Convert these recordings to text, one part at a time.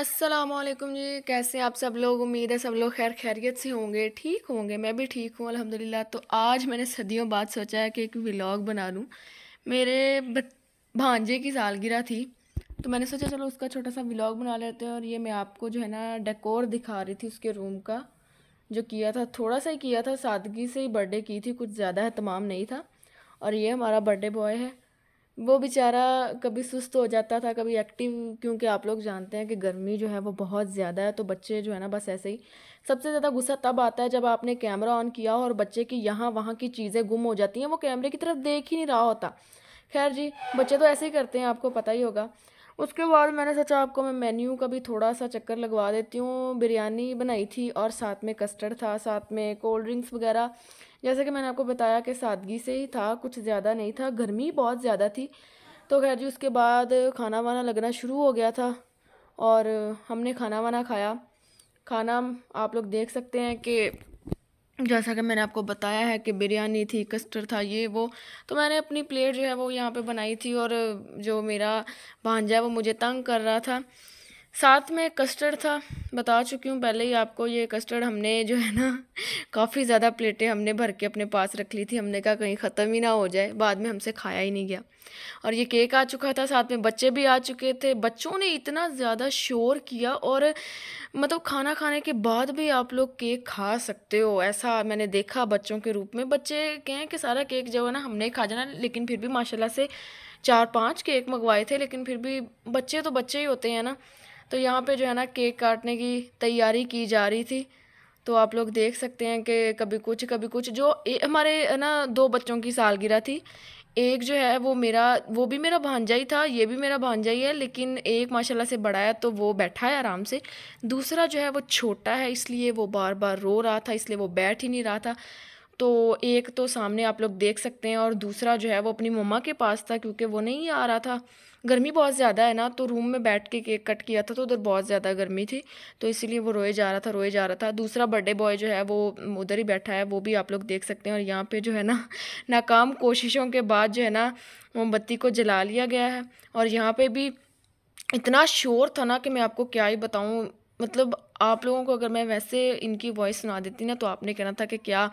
असलम जी कैसे आप सब लोग उम्मीद है सब लोग खैर खैरियत से होंगे ठीक होंगे मैं भी ठीक हूँ अल्हम्दुलिल्लाह तो आज मैंने सदियों बाद सोचा है कि एक व्लॉग बना लूँ मेरे भांजे की सालगिरह थी तो मैंने सोचा चलो उसका छोटा सा व्लॉग बना लेते हैं और ये मैं आपको जो है ना डेकोर दिखा रही थी उसके रूम का जो किया था थोड़ा सा ही किया था सादगी से ही बर्थडे की थी कुछ ज़्यादा है तमाम नहीं था और ये हमारा बर्थडे बॉय है वो बेचारा कभी सुस्त हो जाता था कभी एक्टिव क्योंकि आप लोग जानते हैं कि गर्मी जो है वो बहुत ज़्यादा है तो बच्चे जो है ना बस ऐसे ही सबसे ज़्यादा गुस्सा तब आता है जब आपने कैमरा ऑन किया और बच्चे की यहाँ वहाँ की चीज़ें गुम हो जाती हैं वो कैमरे की तरफ देख ही नहीं रहा होता खैर जी बच्चे तो ऐसे ही करते हैं आपको पता ही होगा उसके बाद मैंने सोचा आपको मैं मेन्यू का भी थोड़ा सा चक्कर लगवा देती हूँ बिरयानी बनाई थी और साथ में कस्टर्ड था साथ में कोल्ड ड्रिंक्स वगैरह जैसे कि मैंने आपको बताया कि सादगी से ही था कुछ ज़्यादा नहीं था गर्मी बहुत ज़्यादा थी तो खैर जी उसके बाद खाना वाना लगना शुरू हो गया था और हमने खाना वाना खाया खाना आप लोग देख सकते हैं कि जैसा कि मैंने आपको बताया है कि बिरयानी थी कस्टर्ड था ये वो तो मैंने अपनी प्लेट जो है वो यहाँ पे बनाई थी और जो मेरा भांजा है वो मुझे तंग कर रहा था साथ में कस्टर्ड था बता चुकी हूँ पहले ही आपको ये कस्टर्ड हमने जो है ना काफ़ी ज़्यादा प्लेटें हमने भर के अपने पास रख ली थी हमने कहा कहीं ख़त्म ही ना हो जाए बाद में हमसे खाया ही नहीं गया और ये केक आ चुका था साथ में बच्चे भी आ चुके थे बच्चों ने इतना ज़्यादा शोर किया और मतलब खाना खाने के बाद भी आप लोग केक खा सकते हो ऐसा मैंने देखा बच्चों के रूप में बच्चे कहें कि सारा केक जो है ना हमने खा जाना लेकिन फिर भी माशाला से चार पाँच केक मंगवाए थे लेकिन फिर भी बच्चे तो बच्चे ही होते हैं ना तो यहाँ पे जो है ना केक काटने की तैयारी की जा रही थी तो आप लोग देख सकते हैं कि कभी कुछ कभी कुछ जो हमारे ना दो बच्चों की सालगिरह थी एक जो है वो मेरा वो भी मेरा भांजा ही था ये भी मेरा भांजा ही है लेकिन एक माशाल्लाह से बड़ा है तो वो बैठा है आराम से दूसरा जो है वो छोटा है इसलिए वो बार बार रो रहा था इसलिए वो बैठ ही नहीं रहा था तो एक तो सामने आप लोग देख सकते हैं और दूसरा जो है वो अपनी मम्मा के पास था क्योंकि वो नहीं आ रहा था गर्मी बहुत ज़्यादा है ना तो रूम में बैठ के केक कट किया था तो उधर बहुत ज़्यादा गर्मी थी तो इसीलिए वो रोए जा रहा था रोए जा रहा था दूसरा बर्थडे बॉय जो है वो उधर ही बैठा है वो भी आप लोग देख सकते हैं और यहाँ पे जो है ना नाकाम कोशिशों के बाद जो है ना मोमबत्ती को जला लिया गया है और यहाँ पर भी इतना शोर था ना कि मैं आपको क्या ही बताऊँ मतलब आप लोगों को अगर मैं वैसे इनकी वॉइस सुना देती ना तो आपने कहना था कि क्या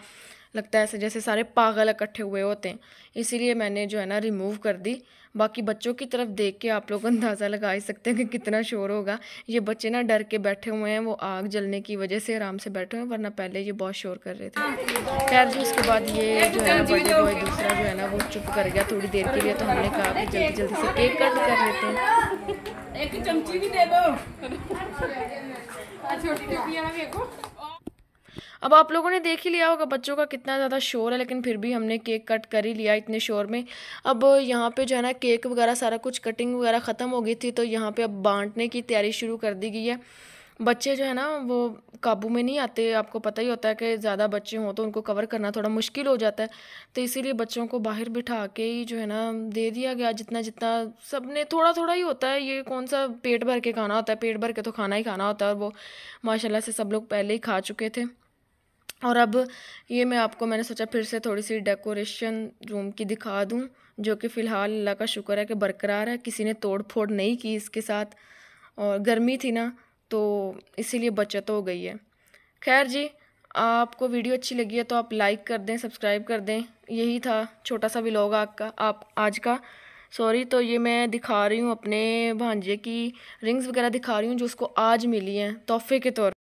लगता है ऐसे जैसे सारे पागल इकट्ठे हुए होते हैं इसीलिए मैंने जो है ना रिमूव कर दी बाकी बच्चों की तरफ देख के आप लोग अंदाज़ा लगा ही सकते हैं कि कितना शोर होगा ये बच्चे ना डर के बैठे हुए हैं वो आग जलने की वजह से आराम से बैठे हुए हैं वरना पहले ये बहुत शोर कर रहे थे खैर जी उसके बाद ये जो है ना बड़े बॉय दूसरा जो है ना वो चुप कर गया थोड़ी देर के लिए तो हमने कहा कि जल्दी जल्दी से केक कट कर लेते हैं एक चमची भी दे दो अब आप लोगों ने देख ही लिया होगा बच्चों का कितना ज़्यादा शोर है लेकिन फिर भी हमने केक कट कर ही लिया इतने शोर में अब यहाँ पे जो है ना केक वगैरह सारा कुछ कटिंग वगैरह ख़त्म हो गई थी तो यहाँ पे अब बांटने की तैयारी शुरू कर दी गई है बच्चे जो है ना वो काबू में नहीं आते आपको पता ही होता है कि ज़्यादा बच्चे हों तो उनको कवर करना थोड़ा मुश्किल हो जाता है तो इसीलिए बच्चों को बाहर बिठा के ही जो है ना दे दिया गया जितना जितना सब ने थोड़ा थोड़ा ही होता है ये कौन सा पेट भर के खाना होता है पेट भर के तो खाना ही खाना होता है और वो माशाल्लाह से सब लोग पहले ही खा चुके थे और अब ये मैं आपको मैंने सोचा फिर से थोड़ी सी डेकोरेशन रूम की दिखा दूँ जो कि फ़िलहाल अल्लाह का शुक्र है कि बरकरार है किसी ने तोड़ फोड़ नहीं की इसके साथ और गर्मी थी ना तो इसीलिए बचत हो गई है खैर जी आपको वीडियो अच्छी लगी है तो आप लाइक कर दें सब्सक्राइब कर दें यही था छोटा सा व्लॉग आपका आप आज का सॉरी तो ये मैं दिखा रही हूँ अपने भांजे की रिंग्स वगैरह दिखा रही हूँ जो उसको आज मिली हैं तोहफे के तौर